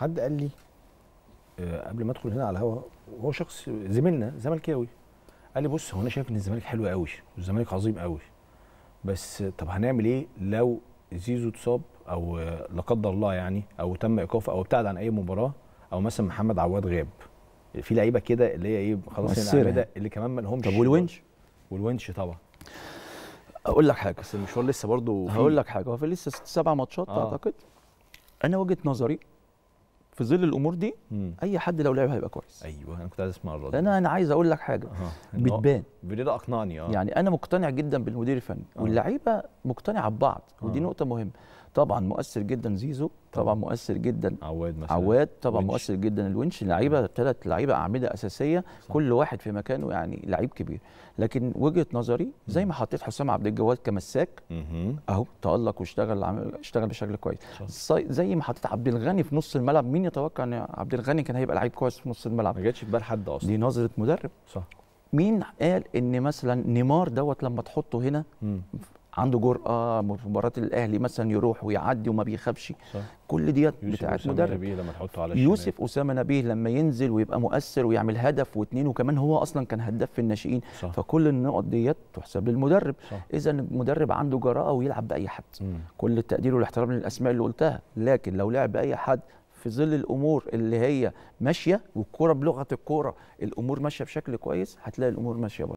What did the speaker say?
حد قال لي آه، قبل ما ادخل هنا على الهوا وهو شخص زميلنا زملكاوي قال لي بص هو انا شايف ان الزمالك حلو قوي والزمالك عظيم قوي بس طب هنعمل ايه لو زيزو اتصاب او آه، لا قدر الله يعني او تم ايقافه او ابتعد عن اي مباراه او مثلا محمد عواد غاب في لعيبه كده اللي هي ايه خلاص يعني اللي كمان ما لهمش طب والونش والونش طبعا اقول لك حاجه بس المشوار لسه برضه هقول لك حاجه هو في لسه سبع ماتشات آه. اعتقد انا وجهه نظري في ظل الامور دي اي حد لو لعب هيبقى كويس ايوه انا كنت عايز اسمع الرد انا انا عايز اقول لك حاجه آه. بتبان بريرا اقنعني اه يعني انا مقتنع جدا بالمدير الفني آه. واللعيبه مقتنعه ببعض ودي آه. نقطه مهمه طبعا مؤثر جدا زيزو طبعا مؤثر جدا عواد مثلا عواد طبعا وينش. مؤثر جدا الونش لعيبه ثلاث لعيبه اعمده اساسيه صح. كل واحد في مكانه يعني لعيب كبير لكن وجهه نظري زي ما حطيت حسام عبد الجواد كمساك اهو تالق واشتغل اشتغل بشكل كويس صح. زي ما حطيت عبد الغني في نص الملعب مين يتوقع ان عبد الغني كان هيبقى لعيب كويس في نص الملعب ما جاتش في بال حد اصلا دي نظره مدرب صح مين قال ان مثلا نيمار دوت لما تحطه هنا عنده جرأه في مباراه الاهلي مثلا يروح ويعدي وما بيخافش صح. كل ديت بتاعت مدرب لما تحطه على يوسف اسامه نبيه لما ينزل ويبقى مؤثر ويعمل هدف واثنين وكمان هو اصلا كان هداف في الناشئين صح. فكل النقط ديت تحسب للمدرب اذا المدرب عنده جراءه ويلعب باي حد م. كل التقدير والاحترام للاسماء اللي قلتها لكن لو لعب باي حد في ظل الامور اللي هي ماشيه والكوره بلغه الكوره الامور ماشيه بشكل كويس هتلاقي الامور ماشيه برضه